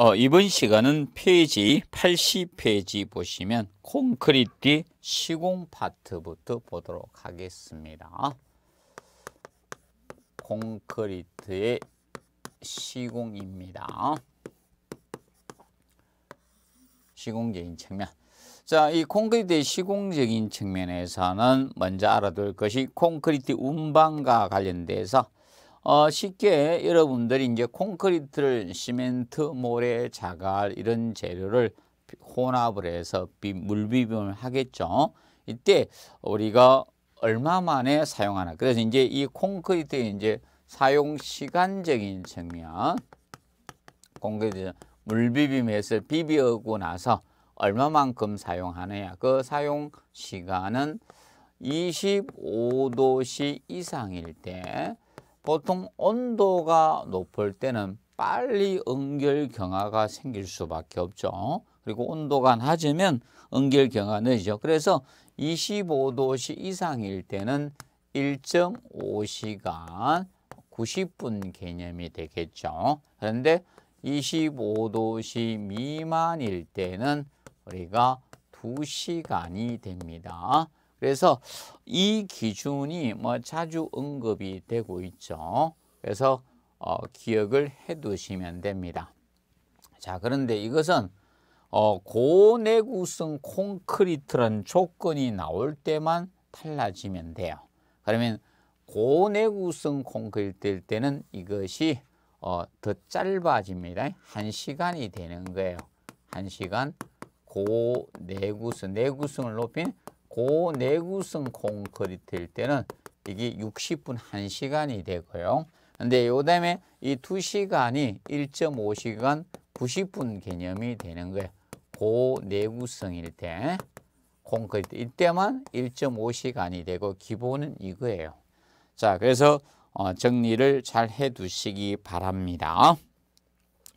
어, 이번 시간은 페이지 80페이지 보시면 콘크리트 시공 파트부터 보도록 하겠습니다. 콘크리트의 시공입니다. 시공적인 측면. 자, 이 콘크리트의 시공적인 측면에서는 먼저 알아둘 것이 콘크리트 운반과 관련돼서 어, 쉽게 여러분들이 이제 콘크리트를 시멘트, 모래, 자갈 이런 재료를 혼합을 해서 비, 물비빔을 하겠죠. 이때 우리가 얼마 만에 사용하나. 그래서 이제 이 콘크리트의 이제 사용 시간적인 측면, 콘크리트 물비빔에서 비비고 나서 얼마만큼 사용하느냐. 그 사용 시간은 25도씨 이상일 때 보통 온도가 높을 때는 빨리 응결경화가 생길 수밖에 없죠. 그리고 온도가 낮으면 응결경화가 늦죠. 그래서 25도씨 이상일 때는 1.5시간 90분 개념이 되겠죠. 그런데 25도씨 미만일 때는 우리가 2시간이 됩니다. 그래서 이 기준이 뭐 자주 언급이 되고 있죠. 그래서 어, 기억을 해두시면 됩니다. 자, 그런데 이것은 어, 고내구성 콘크리트란 조건이 나올 때만 달라지면 돼요. 그러면 고내구성 콘크리트일 때는 이것이 어, 더 짧아집니다. 한 시간이 되는 거예요. 한 시간 고내구성, 내구성을 높인 고내구성 콘크리트일 때는 이게 60분 1시간이 되고요. 근데 요 다음에 이 2시간이 1.5시간 90분 개념이 되는 거예요. 고내구성일 때 콘크리트 이때만 1.5시간이 되고 기본은 이거예요. 자 그래서 어, 정리를 잘 해두시기 바랍니다.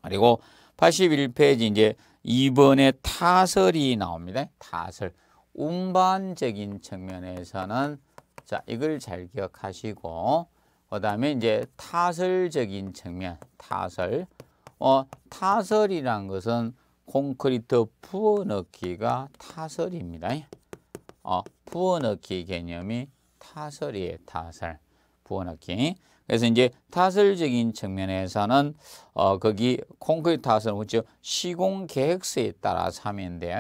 그리고 81페이지 이제 2번에 타설이 나옵니다. 타설. 운반적인 측면에서는 자 이걸 잘 기억하시고 그다음에 이제 타설적인 측면 타설 어 타설이란 것은 콘크리트 부어넣기가 타설입니다. 어 부어넣기 개념이 타설이에요 타설 부어넣기 그래서 이제 타설적인 측면에서는 어 거기 콘크리트 타설 그 시공 계획서에 따라 하면 돼요.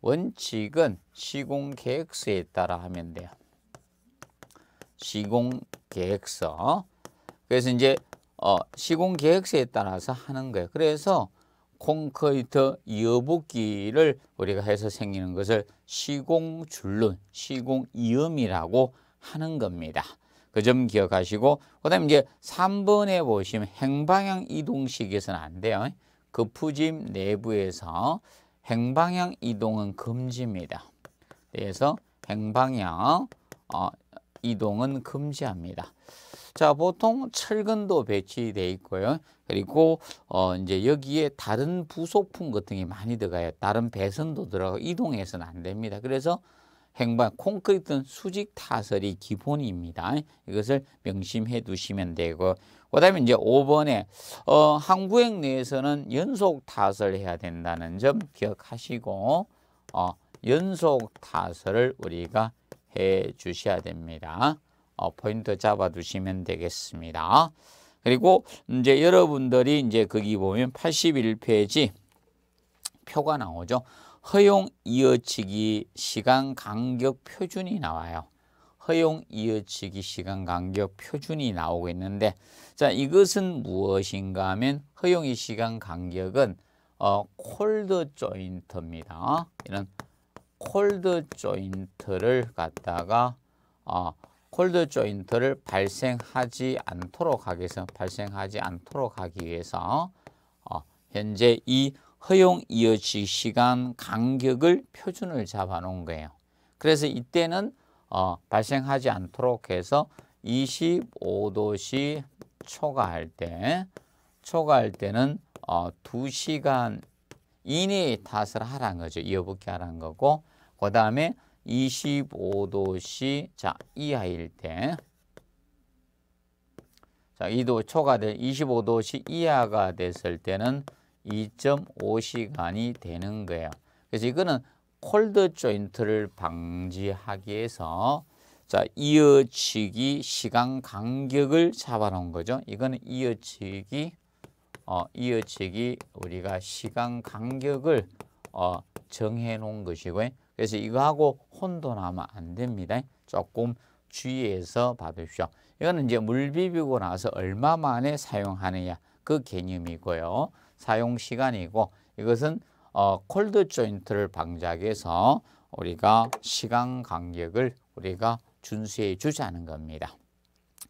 원칙은 시공계획서에 따라 하면 돼요. 시공계획서. 그래서 이제 어, 시공계획서에 따라서 하는 거예요. 그래서 콘크리트 이어붓기를 우리가 해서 생기는 것을 시공줄눈, 시공이음이라고 하는 겁니다. 그 점 기억하시고 그 다음에 이제 3번에 보시면 행방향 이동식에서는 안 돼요. 그 푸짐 내부에서 행방향 이동은 금지입니다. 그래서 행방향 어, 이동은 금지합니다. 자, 보통 철근도 배치되어 있고요. 그리고 어 이제 여기에 다른 부속품 같은 게 많이 들어가요. 다른 배선도 들어가고 이동해서는 안 됩니다. 그래서 행반, 콘크리트는 수직 타설이 기본입니다. 이것을 명심해 두시면 되고 그 다음에 이제 5번에 어, 항구행 내에서는 연속 타설 해야 된다는 점 기억하시고 어, 연속 타설을 우리가 해 주셔야 됩니다. 어, 포인트 잡아 두시면 되겠습니다. 그리고 이제 여러분들이 이제 거기 보면 81페이지 표가 나오죠. 허용 이어치기 시간 간격 표준이 나와요. 허용 이어치기 시간 간격 표준이 나오고 있는데 자 이것은 무엇인가 하면 허용이 시간 간격은 어, 콜드 조인트입니다. 이런 콜드 조인트를 갖다가 어, 콜드 조인트를 발생하지 않도록 하기 위해서 발생하지 않도록 하기 위해서 어, 현재 이 허용 이어지 시간 간격을 표준을 잡아 놓은 거예요. 그래서 이때는 어, 발생하지 않도록 해서 25도씨 초과할 때 초과할 때는 어, 2시간 이내에 탓을 하라는 거죠. 이어붙기 하라는 거고 그 다음에 25도씨 자 이하일 때 자, 2도 초과된 25도씨 이하가 됐을 때는 2.5시간이 되는 거예요. 그래서 이거는 콜드 조인트를 방지하기 위해서 자 이어치기 시간 간격을 잡아놓은 거죠. 이거는 이어치기 어, 이어치기 우리가 시간 간격을 어, 정해놓은 것이고요. 그래서 이거하고 혼돈하면 안 됩니다. 조금 주의해서 봐두십시오. 이거는 이제 물 비비고 나서 얼마 만에 사용하느냐 그 개념이고요. 사용 시간이고 이것은 어, 콜드 조인트를 방지하기 위해서 우리가 시간 간격을 우리가 준수해 주자는 겁니다.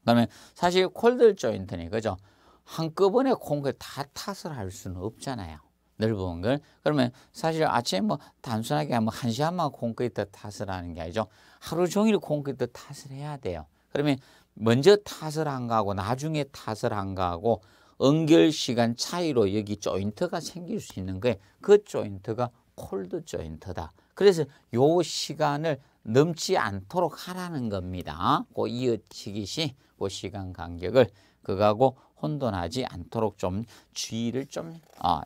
그러면 사실 콜드 조인트니 그죠? 한꺼번에 콩을 다 탓을 할 수는 없잖아요. 넓은 걸. 그러면 사실 아침에 뭐 단순하게 한뭐한 시간만 콘크리트 탓을 하는 게 아니죠. 하루 종일 콘크리트 탓을 해야 돼요. 그러면 먼저 탓을 한 거하고 나중에 탓을 한 거하고 응결 시간 차이로 여기 조인트가 생길 수 있는 거예요. 그 조인트가 콜드 조인트다. 그래서 요 시간을 넘지 않도록 하라는 겁니다. 그 이어치기시 그 시간 간격을 그거하고 혼돈하지 않도록 좀 주의를 좀 어,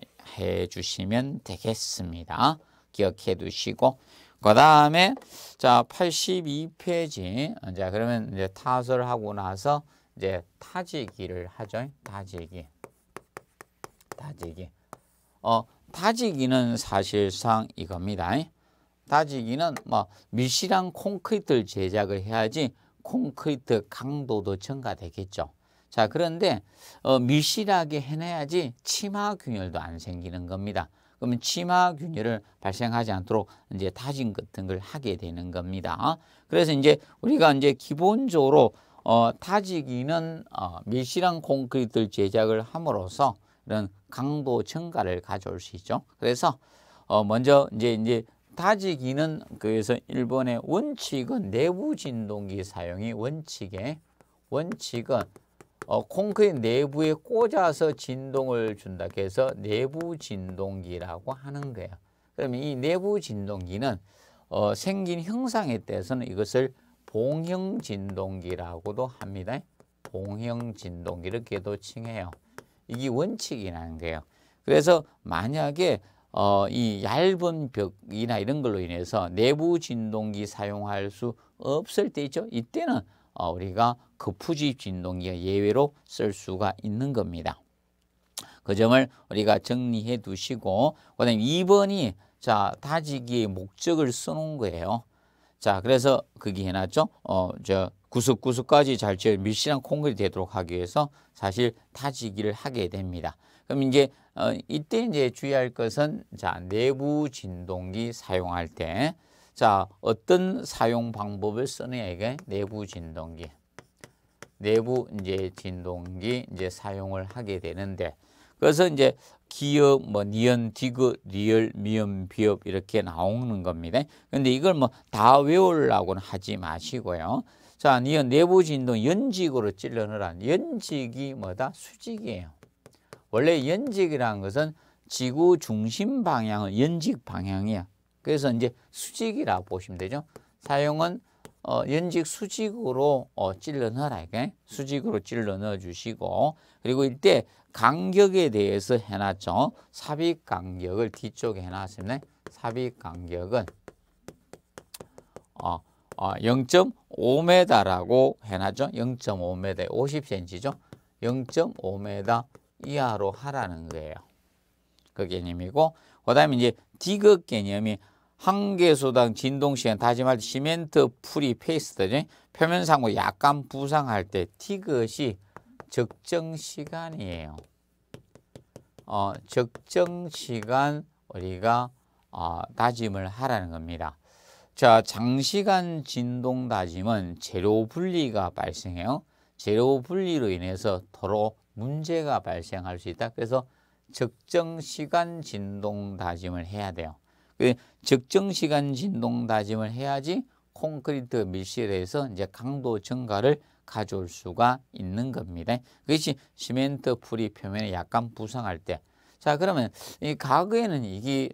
주시면 되겠습니다. 기억해 두시고 그 다음에 자 82페이지 자 그러면 이제 타설하고 나서 이제 타지기를 하죠. 타지기. 타지기. 어, 타지기는 사실상 이겁니다. 타지기는 뭐 밀실한 콘크리트를 제작을 해야지 콘크리트 강도도 증가되겠죠. 자, 그런데 어, 밀실하게 해내야지 치마 균열도 안 생기는 겁니다. 그러면 치마 균열을 발생하지 않도록 이제 다진 같은 걸 하게 되는 겁니다. 그래서 이제 우리가 이제 기본적으로 어, 타지기는 어, 밀실한 콘크리트를 제작을 함으로써 이런 강도 증가를 가져올 수 있죠. 그래서 어, 먼저 이제 이제 타지기는 그래서 일본의 원칙은 내부 진동기 사용이 원칙에 원칙은 어, 콘크리트 내부에 꽂아서 진동을 준다. 그래서 내부 진동기라고 하는 거예요. 그러면 이 내부 진동기는 어, 생긴 형상에 대해서는 이것을 봉형진동기라고도 합니다. 봉형진동기 이렇게도 칭해요. 이게 원칙이라는 거예요. 그래서 만약에 어, 이 얇은 벽이나 이런 걸로 인해서 내부 진동기 사용할 수 없을 때 있죠. 이때는 어, 우리가 거푸집 진동기가 예외로 쓸 수가 있는 겁니다. 그 점을 우리가 정리해 두시고 그다음 2번이 자 다지기의 목적을 써놓 거예요. 자, 그래서 그게 해놨죠. 어, 저 구석구석까지 잘 지어 밀실한 콘크리트 되도록 하기 위해서 사실 타지기를 하게 됩니다. 그럼 이제 어, 이때 이제 주의할 것은 자 내부 진동기 사용할 때 자 어떤 사용 방법을 쓰느냐 이게 내부 진동기 내부 이제 진동기 이제 사용을 하게 되는데 그래서 이제 기업, 뭐 니은, 디귿, 리을, 미음, 비읍 이렇게 나오는 겁니다. 근데 이걸 뭐 다 외우려고는 하지 마시고요. 자, 니은 내부 진동 연직으로 찔러 넣으라. 연직이 뭐다? 수직이에요. 원래 연직이라는 것은 지구 중심 방향은 연직 방향이야. 그래서 이제 수직이라 보시면 되죠. 사용은 어, 연직 수직으로 어, 찔러 넣어라. 이게. 수직으로 찔러 넣어 주시고 그리고 이때 간격에 대해서 해놨죠. 삽입 간격을 뒤쪽에 해놨습니다. 삽입 간격은 어, 어, 0.5m라고 해놨죠. 0.5m, 50cm죠. 0.5m 이하로 하라는 거예요. 그 개념이고 그 다음에 이제 디귿 개념이 한 개수당 진동시간 다짐할 때 시멘트 풀이 페이스트죠. 표면상고 약간 부상할 때 디귿이 적정 시간이에요. 어, 적정 시간 우리가 어, 다짐을 하라는 겁니다. 자, 장시간 진동 다짐은 재료 분리가 발생해요. 재료 분리로 인해서 도로 문제가 발생할 수 있다. 그래서 적정 시간 진동 다짐을 해야 돼요. 그 적정 시간 진동 다짐을 해야지 콘크리트 밀실에서 이제 강도 증가를 가져올 수가 있는 겁니다. 그것이 시멘트 풀이 표면에 약간 부상할 때. 자, 그러면 이 과거에는 이게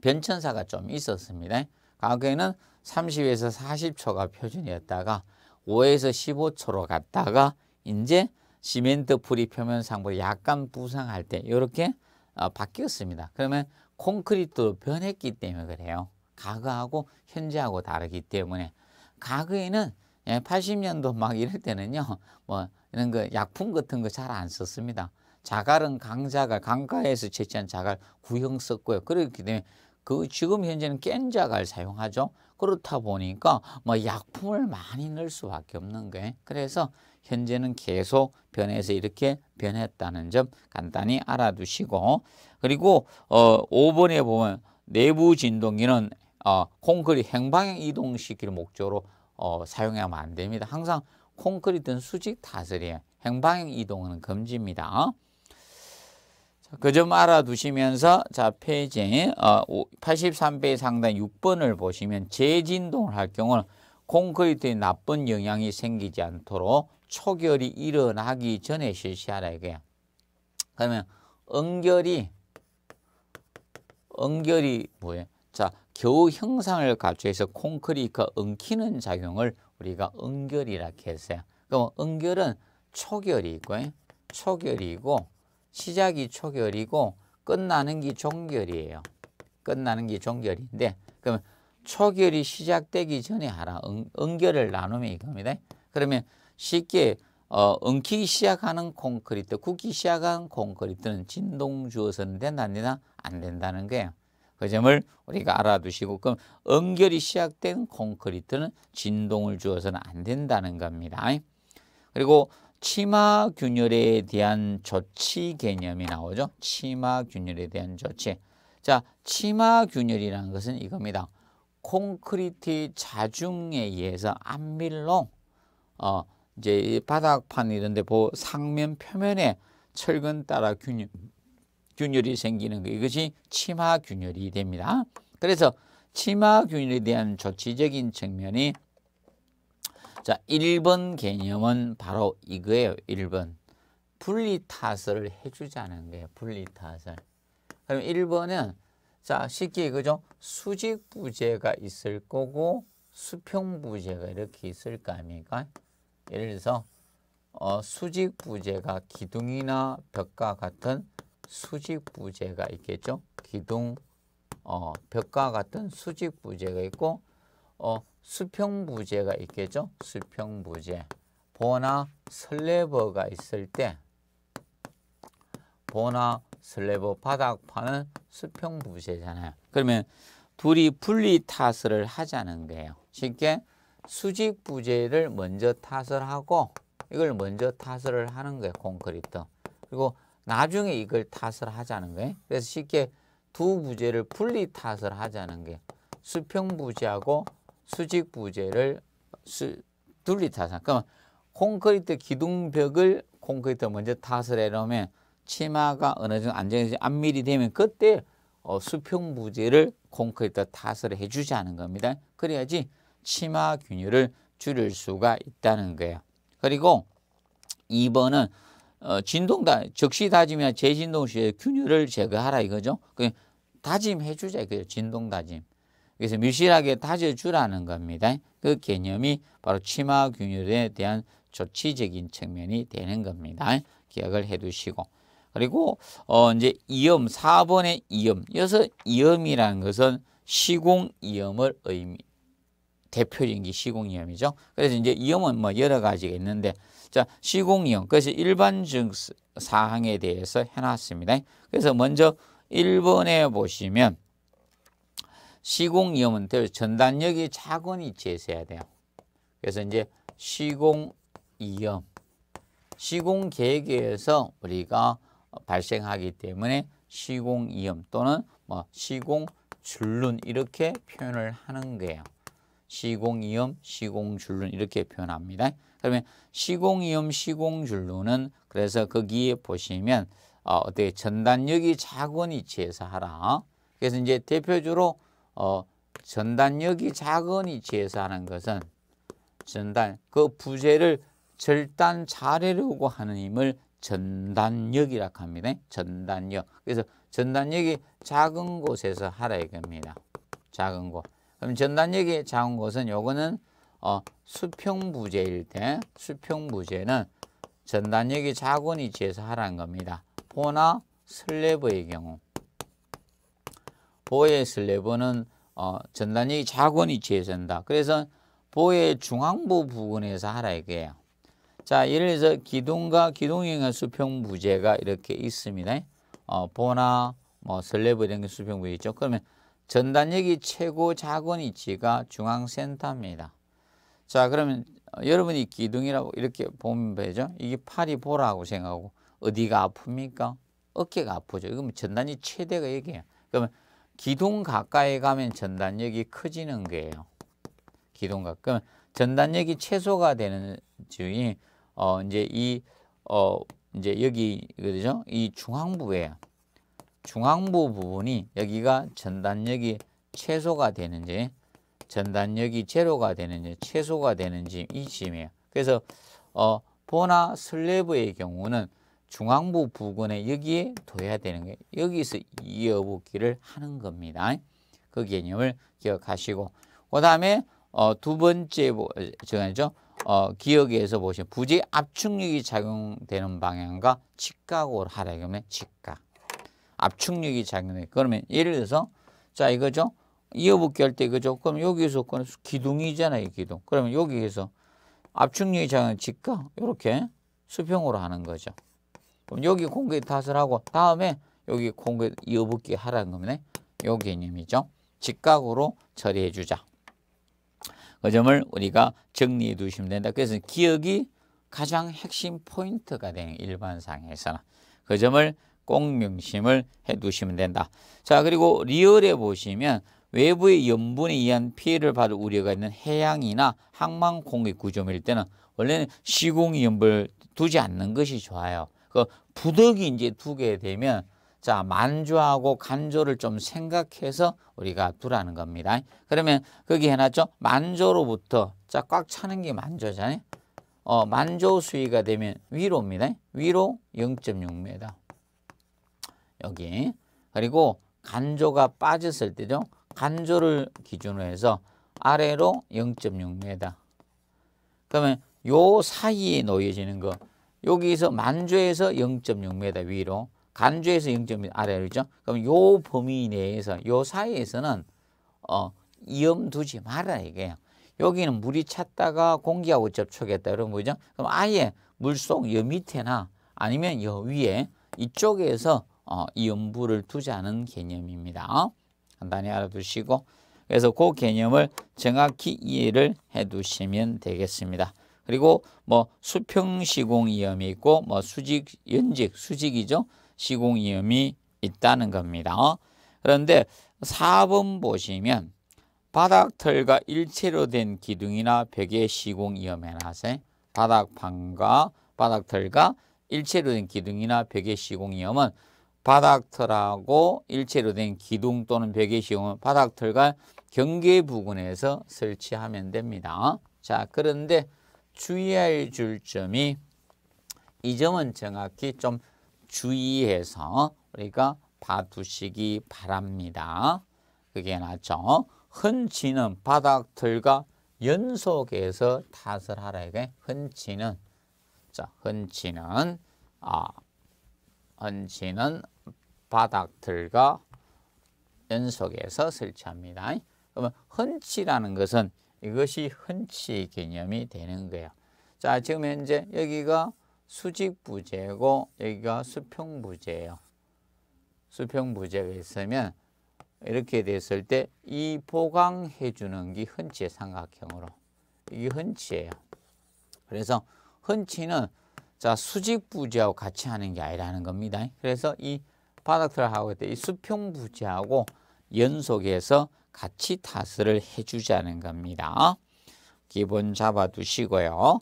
변천사가 좀 있었습니다. 과거에는 30에서 40초가 표준이었다가 5에서 15초로 갔다가 이제 시멘트 풀이 표면 상부 약간 부상할 때 이렇게 어, 바뀌었습니다. 그러면 콘크리트 변했기 때문에 그래요. 과거하고 현재하고 다르기 때문에 과거에는 예, 80년도 막 이럴 때는요. 뭐 이런 거 약품 같은 거 잘 안 썼습니다. 자갈은 강자갈, 강가에서 채취한 자갈 구형 썼고요. 그렇기 때문에 그 지금 현재는 깬 자갈 사용하죠. 그렇다 보니까 뭐 약품을 많이 넣을 수밖에 없는 거예요. 그래서 현재는 계속 변해서 이렇게 변했다는 점 간단히 알아두시고 그리고 어 5번에 보면 내부 진동기는 어, 콘크리 행방향 이동시킬 목적으로 어, 사용하면 안 됩니다. 항상 콘크리트는 수직 다스리에 행방향 이동은 금지입니다. 어? 그점 알아두시면서 자 어, 페이지 어, 83페이지 상단 6번을 보시면 재진동을 할경우 콘크리트에 나쁜 영향이 생기지 않도록 초결이 일어나기 전에 실시하라 이거야. 그러면 응결이 응결이 뭐예요? 자 겨우 형상을 갖춰서 콘크리트가 엉키는 작용을 우리가 응결이라 했어요. 그럼 응결은 초결이 고 초결이고 시작이 초결이고 끝나는 게 종결이에요. 끝나는 게 종결인데 그럼 초결이 시작되기 전에 하라. 응, 결을 나누면 이겁니다. 그러면 쉽게 어, 엉키기 시작하는 콘크리트, 굳기 시작하 콘크리트는 진동 주어서는 된답니다. 안 된다는 거예요. 그 점을 우리가 알아두시고 그럼 응결이 시작된 콘크리트는 진동을 주어서는 안 된다는 겁니다. 그리고 치마 균열에 대한 조치 개념이 나오죠. 치마 균열에 대한 조치. 자, 치마 균열이라는 것은 이겁니다. 콘크리트 자중에 의해서 안밀로 어 이제 바닥판 이런 데 상면 표면에 철근 따라 균열 균열이 생기는 거 이것이 치마 균열이 됩니다. 그래서 치마 균열에 대한 조치적인 측면이 자, 1번 개념은 바로 이거예요. 1번. 분리 타설을 해 주자는 거예요. 분리 타설. 그럼 1번은 자, 쉽게 그죠? 수직 부재가 있을 거고 수평 부재가 이렇게 있을 거 아닙니까? 예를 들어서 어, 수직 부재가 기둥이나 벽과 같은 수직 부재가 있겠죠. 기둥 어, 벽과 같은 수직 부재가 있고 어, 수평 부재가 있겠죠. 수평 부재. 보나 슬래버가 있을 때 보나 슬래버 바닥판은 수평 부재잖아요. 그러면 둘이 분리 타을 하자는 거예요. 쉽게 수직 부재를 먼저 타설하고 이걸 먼저 타을 하는 거예요. 콘크리트. 그리고 나중에 이걸 탓을 하자는 거예요. 그래서 쉽게 두 부재를 분리 탓을 하자는 게 수평 부재하고 수직 부재를 둘리 탓을. 그러면 콘크리트 기둥벽을 콘크리트 먼저 탓을 해놓으면 치마가 어느 정도 안정이 안밀이 되면 그때 어, 수평 부재를 콘크리트 탓을 해주지 않 겁니다. 그래야지 치마 균열을 줄일 수가 있다는 거예요. 그리고 2번은 어, 진동다 즉시 다짐이나 재진동 시에 균열을 제거하라 이거죠. 그 다짐해 주자 이거죠. 진동 다짐. 그래서 밀실하게 다져주라는 겁니다. 그 개념이 바로 치마 균열에 대한 조치적인 측면이 되는 겁니다. 기억을 해 두시고. 그리고 어 이제 이염 4번의 이염. 여기서 이염이라는 것은 시공 이염을 의미 대표적인 게 시공이염이죠. 그래서 이제 이염은 뭐 여러 가지가 있는데 자 시공이염 그것이 일반적 사항에 대해서 해놨습니다. 그래서 먼저 1번에 보시면 시공이염은 전단력이 작은 위치에 있어야 돼요. 그래서 이제 시공이염 시공계획에서 우리가 발생하기 때문에 시공이염 또는 뭐 시공줄눈 이렇게 표현을 하는 거예요. 시공이음, 시공줄눈 이렇게 표현합니다. 그러면 시공이음, 시공줄눈은 그래서 거기에 보시면 어, 어떻게 전단력이 작은 위치에서 하라. 그래서 이제 대표적으로 어, 전단력이 작은 위치에서 하는 것은 전단 그 부재를 절단 잘하려고 하는 힘을 전단력이라 합니다. 전단력. 그래서 전단력이 작은 곳에서 하라 이겁니다. 작은 곳. 그럼 전단력이 작은 곳은 요거는 어, 수평부재일 때 수평부재는 전단력이 작은 위치에서 하라는 겁니다. 보나 슬래브의 경우 보의 슬래브는 어, 전단력이 작은 위치에서 한다. 그래서 보의 중앙부 부근에서 하라 이거예요. 자, 예를 들어서 기둥과 기둥형의 수평부재가 이렇게 있습니다. 어, 보나 뭐 슬래브 이런 게 수평부재죠. 그러면 전단역이 최고 작은 위치가 중앙센터입니다. 자 그러면 여러분이 기둥이라고 이렇게 보면 되죠. 이게 팔이 보라고 생각하고 어디가 아픕니까? 어깨가 아프죠. 그러면 뭐 전단이 최대가 여기예요. 그러면 기둥 가까이 가면 전단력이 커지는 거예요. 기둥 가 그러면 전단력이 최소가 되는 중이 어 이제 이 어 이제 여기 그죠? 이 중앙부예요. 중앙부 부분이 여기가 전단력이 최소가 되는지 전단력이 제로가 되는지 최소가 되는지 이 점이에요. 그래서 어, 보나 슬래브의 경우는 중앙부 부근에 여기에 둬야 되는 거예요. 여기서 이어붙기를 하는 겁니다. 그 개념을 기억하시고 그 다음에 어, 두 번째 저죠 어, 기억에서 보시면 부지 압축력이 작용되는 방향과 직각으로 하라 그러면 직각 압축력이 작용해. 그러면 예를 들어서 자 이거죠. 이어붙기 할때 이거죠. 그럼 여기서 에 기둥이잖아요. 기둥. 그러면 여기에서 압축력이 작용해 직각 이렇게 수평으로 하는 거죠. 그럼 여기 공기 탓을 하고 다음에 여기 공기 이어붙기 하라는 거네. 요 개념이죠. 직각으로 처리해 주자. 그 점을 우리가 정리해 두시면 된다. 그래서 기억이 가장 핵심 포인트가 되는 일반상에서는 그 점을 꼭 명심을 해 두시면 된다. 자, 그리고 리얼에 보시면 외부의 염분에 의한 피해를 받을 우려가 있는 해양이나 항만 공기 구조일 때는 원래는 시공 염분을 두지 않는 것이 좋아요. 그 부득이 이제 두게 되면 자 만조하고 간조를 좀 생각해서 우리가 두라는 겁니다. 그러면 거기 해놨죠? 만조로부터 자꽉 차는 게 만조잖아요. 어 만조 수위가 되면 위로입니다. 위로 0.6m. 여기. 그리고 간조가 빠졌을 때죠. 간조를 기준으로 해서 아래로 0.6m. 그러면 요 사이에 놓여지는 거 여기서 만조에서 0.6m 위로 간조에서 0.6m 아래로 있죠. 그럼 요 범위 내에서 요 사이에서는 어 이염 두지 말아 이게. 여기는 물이 찼다가 공기하고 접촉했다 이런 거죠. 그럼 아예 물속 여 밑에나 아니면 여 위에 이쪽에서 어, 이음부를 두자는 개념입니다. 간단히 알아두시고 그래서 그 개념을 정확히 이해를 해두시면 되겠습니다. 그리고 뭐 수평시공이염이 있고 뭐 수직 연직 수직이죠 시공이염이 있다는 겁니다. 그런데 4번 보시면 바닥털과 일체로 된 기둥이나 벽의 시공이염에 나서 바닥판과 바닥털과 일체로 된 기둥이나 벽의 시공이염은 바닥털하고 일체로 된 기둥 또는 벽에 씌우면 바닥털과 경계 부근에서 설치하면 됩니다. 자, 그런데 주의할 줄점이 이 점은 정확히 좀 주의해서 우리가 봐두시기 바랍니다. 그게 낫죠. 흔치는 바닥틀과 연속해서 탓을 하라. 이게 흔치는, 자, 흔치는, 아, 흔치는 바닥틀과 연속해서 설치합니다. 그러면 헌치라는 것은 이것이 헌치 개념이 되는 거예요. 자, 지금 현재 여기가 수직 부재고 여기가 수평 부재예요. 수평 부재가 있으면 이렇게 됐을 때 이 보강해 주는 게 헌치의 삼각형으로 이게 헌치예요. 그래서 헌치는 자 수직 부재하고 같이 하는 게 아니라는 겁니다. 그래서 이 바닥틀을 하고 있다. 이 수평부지하고 연속해서 같이 타스를 해주자는 겁니다. 기본 잡아두시고요.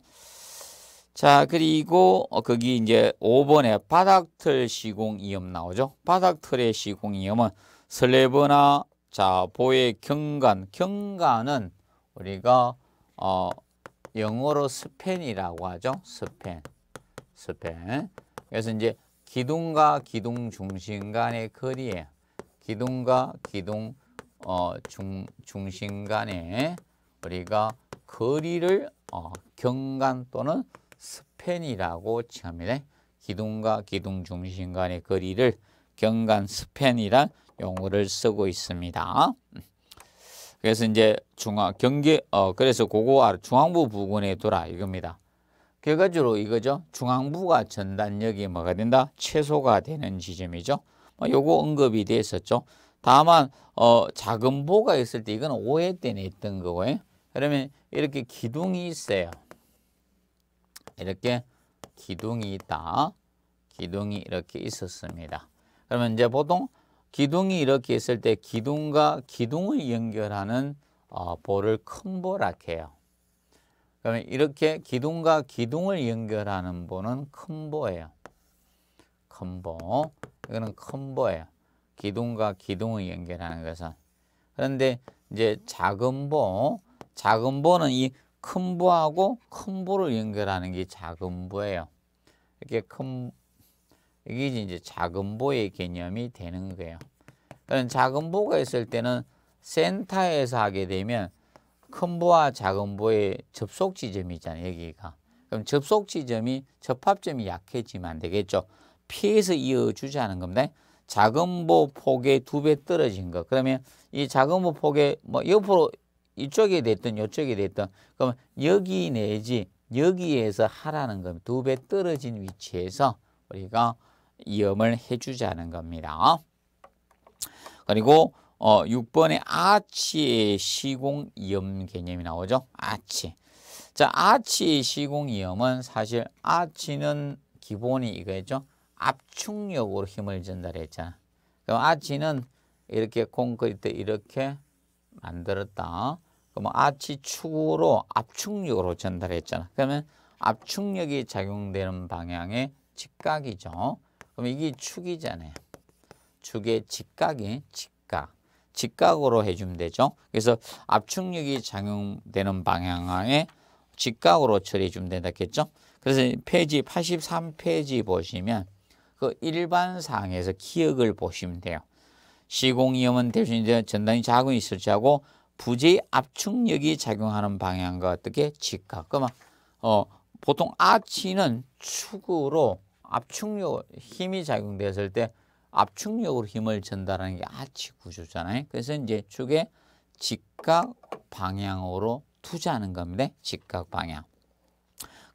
자 그리고 거기 이제 5번에 바닥틀 시공 이염 나오죠. 바닥틀의 시공 이염은 슬레버나자 보의 경관 경관은 우리가 어 영어로 스팬이라고 하죠. 스팬 스팬 그래서 이제 기둥과 기둥 중심 간의 거리에 기둥과 기둥 어, 중, 중심 간에 우리가 거리를 어, 경간 또는 스팬이라고 칭합니다. 기둥과 기둥 중심 간의 거리를 경간 스팬이란 용어를 쓰고 있습니다. 그래서 이제 중앙 경계 어 그래서 그거 중앙부 부근에 둬라 이겁니다. 결과적으로 이거죠. 중앙부가 전단력이 뭐가 된다? 최소가 되는 지점이죠. 뭐 요거 언급이 돼 있었죠. 다만 어 작은 보가 있을 때 이건 오해 때 냈던 거고요. 그러면 이렇게 기둥이 있어요. 이렇게 기둥이 있다. 기둥이 이렇게 있었습니다. 그러면 이제 보통 기둥이 이렇게 있을 때 기둥과 기둥을 연결하는 어, 볼을 큰 보라 해요. 그러면 그러니까 이렇게 기둥과 기둥을 연결하는 보는 컴보예요. 컴보. 이거는 컴보예요. 기둥과 기둥을 연결하는 것은. 그런데 이제 작은 보, 작은 보는 이 큰 보하고 큰 보를 연결하는 게 작은 보예요. 이렇게 큰, 이게 이제 작은 보의 개념이 되는 거예요. 그런 작은 보가 있을 때는 센터에서 하게 되면 큰 부와 작은 부의 접속 지점이잖아요. 여기가. 그럼 접속 지점이 접합점이 약해지면 안 되겠죠. 피해서 이어주자는 겁니다. 작은 부 폭의 두 배 떨어진 거. 그러면 이 작은 부 폭의 뭐 옆으로 이쪽에 됐든 이쪽에 됐든 그러면 여기 내지 여기에서 하라는 겁니다. 두배 떨어진 위치에서 우리가 이음을 해주자는 겁니다. 그리고 어, 6번에 아치의 시공 이염 개념이 나오죠. 아치. 자, 아치의 시공 염은 사실 아치는 기본이 이거죠. 압축력으로 힘을 전달했잖아. 그럼 아치는 이렇게 콘크리트 이렇게 만들었다. 그럼 아치 축으로 압축력으로 전달했잖아. 그러면 압축력이 작용되는 방향의 직각이죠. 그럼 이게 축이잖아요. 축의 직각이 직각. 직각으로 해주면 되죠. 그래서 압축력이 작용되는 방향에 직각으로 처리해주면 된다겠죠. 그래서 페이지 83페이지 보시면 그 일반사항에서 기억을 보시면 돼요. 시공이험은대신 전단이 작이 있을지하고 부재의 압축력이 작용하는 방향과 어떻게 직각. 그러면 어, 보통 아치는 축으로 압축력 힘이 작용되었을 때 압축력으로 힘을 전달하는 게 아치 구조잖아요. 그래서 이제 축의 직각 방향으로 투자하는 겁니다. 직각 방향.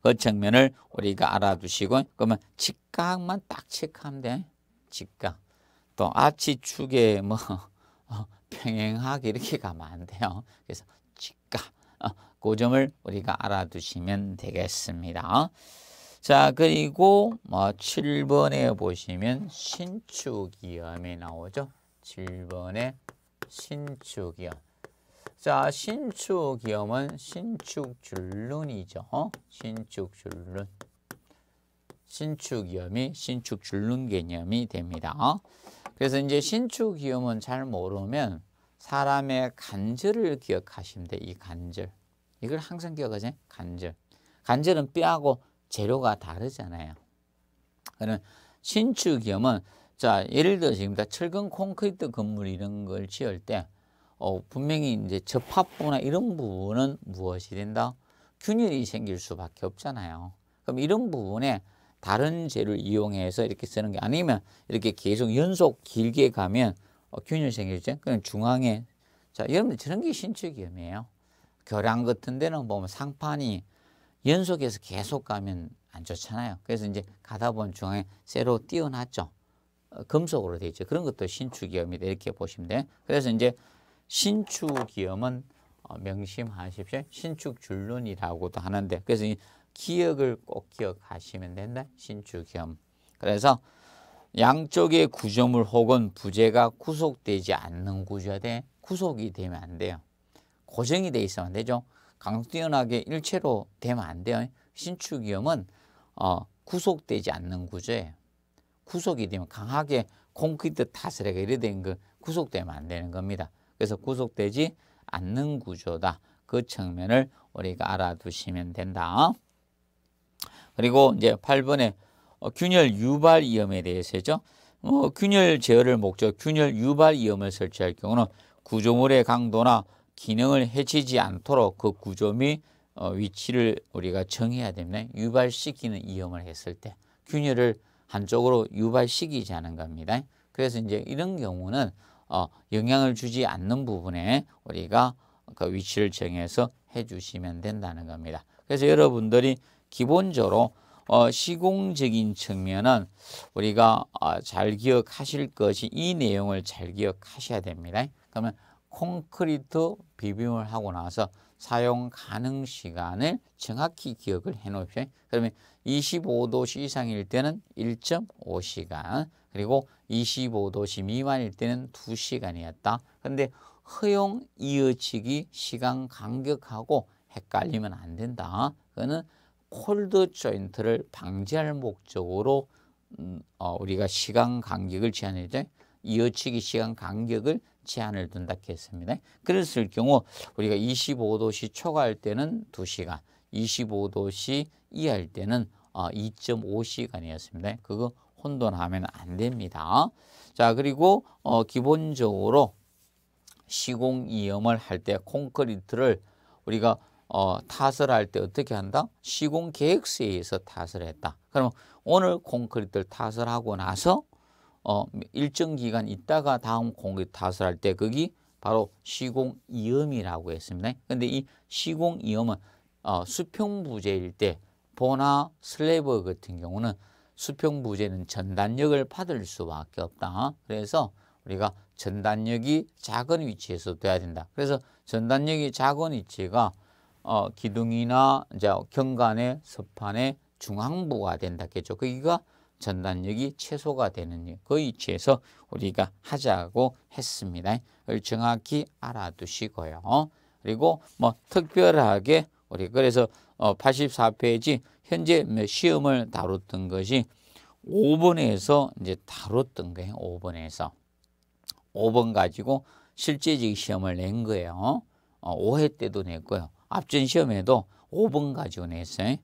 그 측면을 우리가 알아두시고 그러면 직각만 딱 체크하면 돼. 직각. 또 아치 축에 뭐 평행하게 어, 이렇게 가면 안 돼요. 그래서 직각. 어, 그 점을 우리가 알아두시면 되겠습니다. 자, 그리고 뭐 7번에 보시면 신축이염이 나오죠. 7번에 신축이염. 자, 신축이염은 신축줄눈이죠. 어? 신축줄눈. 신축이염이 신축줄눈 개념이 됩니다. 어? 그래서 이제 신축이염은 잘 모르면 사람의 간절을 기억하시면 돼. 이 간절. 이걸 항상 기억하세요. 간절. 간절은 뼈하고 재료가 다르잖아요. 그는 신축이면 자 예를 들어 지금다 철근 콘크리트 건물 이런 걸 지을 때 어, 분명히 이제 접합부나 이런 부분은 무엇이 된다? 균열이 생길 수밖에 없잖아요. 그럼 이런 부분에 다른 재료를 이용해서 이렇게 쓰는 게 아니면 이렇게 계속 연속 길게 가면 어, 균열 생기죠. 그럼 중앙에 자 여러분들 저런 게 신축 위이에요 교량 같은 데는 보면 상판이 연속해서 계속 가면 안 좋잖아요. 그래서 이제 가다 보면 중앙에 새로 띄어놨죠. 어, 금속으로 되어 있죠. 그런 것도 신축이염이다 이렇게 보시면 돼요. 그래서 이제 신축이염은 어, 명심하십시오. 신축줄눈이라고도 하는데 그래서 이 기억을 꼭 기억하시면 된다. 신축이염. 그래서 양쪽의 구조물 혹은 부재가 구속되지 않는 구조야 돼. 구속이 되면 안 돼요. 고정이 돼 있으면 안 되죠. 강도 뛰어나게 일체로 되면 안 돼요. 신축위험은 어, 구속되지 않는 구조예요. 구속이 되면 강하게 콘크리트 타스레가 이래 되거 구속되면 안 되는 겁니다. 그래서 구속되지 않는 구조다. 그 측면을 우리가 알아두시면 된다. 그리고 이제 8번에 어, 균열 유발 위험에 대해서죠. 어, 균열 제어를 목적 균열 유발 위험을 설치할 경우는 구조물의 강도나 기능을 해치지 않도록 그 구조 및 어, 위치를 우리가 정해야 됩니다. 유발시키는 이염을 했을 때 균열을 한쪽으로 유발시키지 않 겁니다. 그래서 이제 이런 경우는 어, 영향을 주지 않는 부분에 우리가 그 위치를 정해서 해주시면 된다는 겁니다. 그래서 여러분들이 기본적으로 어, 시공적인 측면은 우리가 어, 잘 기억하실 것이 이 내용을 잘 기억하셔야 됩니다. 그러면 콘크리트 비빔을 하고 나서 사용 가능 시간을 정확히 기억을 해놓으세요 그러면 25도씨 이상일 때는 1.5시간, 그리고 25도씨 미만일 때는 2시간이었다. 그런데 허용 이어치기 시간 간격하고 헷갈리면 안 된다. 그거는 콜드 조인트를 방지할 목적으로 음, 어, 우리가 시간 간격을 제한했죠. 이어치기 시간 간격을 제한을 둔다 했습니다. 그랬을 경우 우리가 25도씨 초과할 때는 2시간, 25도씨 이할 때는 2.5시간이었습니다. 어, 그거 혼돈하면 안 됩니다. 자 그리고 어, 기본적으로 시공 이염을 할 때 콘크리트를 우리가 어, 타설할 때 어떻게 한다? 시공 계획서에 서 타설했다. 그러 오늘 콘크리트를 타설하고 나서 어, 일정 기간 있다가 다음 공격 탓을 할때 거기 바로 시공이염이라고 했습니다. 근데 이 시공이염은 어, 수평부재일 때 보나 슬래버 같은 경우는 수평부재는 전단력을 받을 수밖에 없다. 그래서 우리가 전단력이 작은 위치에서 돼야 된다. 그래서 전단력이 작은 위치가 어, 기둥이나 이제 경간의 서판의 중앙부가 된다겠죠. 거기가 그러니까 전단력이 최소가 되는 그 위치에서 우리가 하자고 했습니다. 정확히 알아두시고요. 그리고 뭐 특별하게 우리 그래서 84페이지 어, 현재 시험을 다뤘던 것이 5번에서 이제 다뤘던 거예요. 5번에서 5번 가지고 실제적 시험을 낸 거예요. 5회 어, 때도 냈고요. 앞전 시험에도 5번 가지고 냈어요.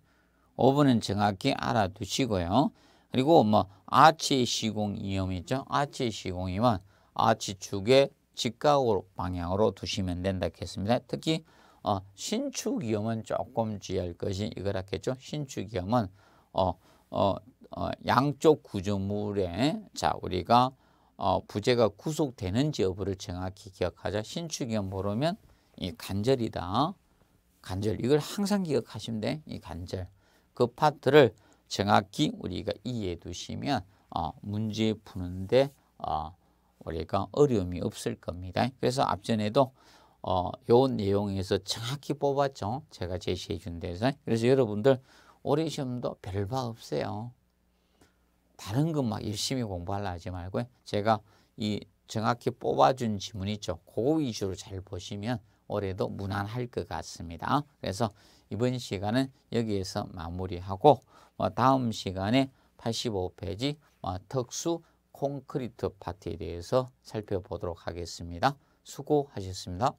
5번은 정확히 알아두시고요. 그리고 뭐 아치 시공 이염이 죠 아치 시공이면 아치 축의 직각으로 방향으로 두시면 된다 했습니다. 특히 어, 신축 이염은 조금 주의할 것이 이거라겠죠. 신축 이염은 어, 어, 어, 양쪽 구조물에 자 우리가 어, 부재가 구속되는지 여부를 정확히 기억하자. 신축 이염 모르면 이 간절이다. 간절 이걸 항상 기억하시면 돼. 이 간절 그 파트를 정확히 우리가 이해해 두시면 어, 문제 푸는데 어, 우리가 어려움이 없을 겁니다. 그래서 앞전에도 어, 요 내용에서 정확히 뽑았죠. 제가 제시해 준 데서. 그래서 여러분들 올해 시험도 별바 없어요. 다른 것 막 열심히 공부하려 하지 말고 제가 이 정확히 뽑아준 지문 있죠. 그 위주로 잘 보시면 올해도 무난할 것 같습니다. 그래서 이번 시간은 여기에서 마무리하고 뭐 다음 시간에 85페이지 뭐 특수 콘크리트 파트에 대해서 살펴보도록 하겠습니다. 수고하셨습니다.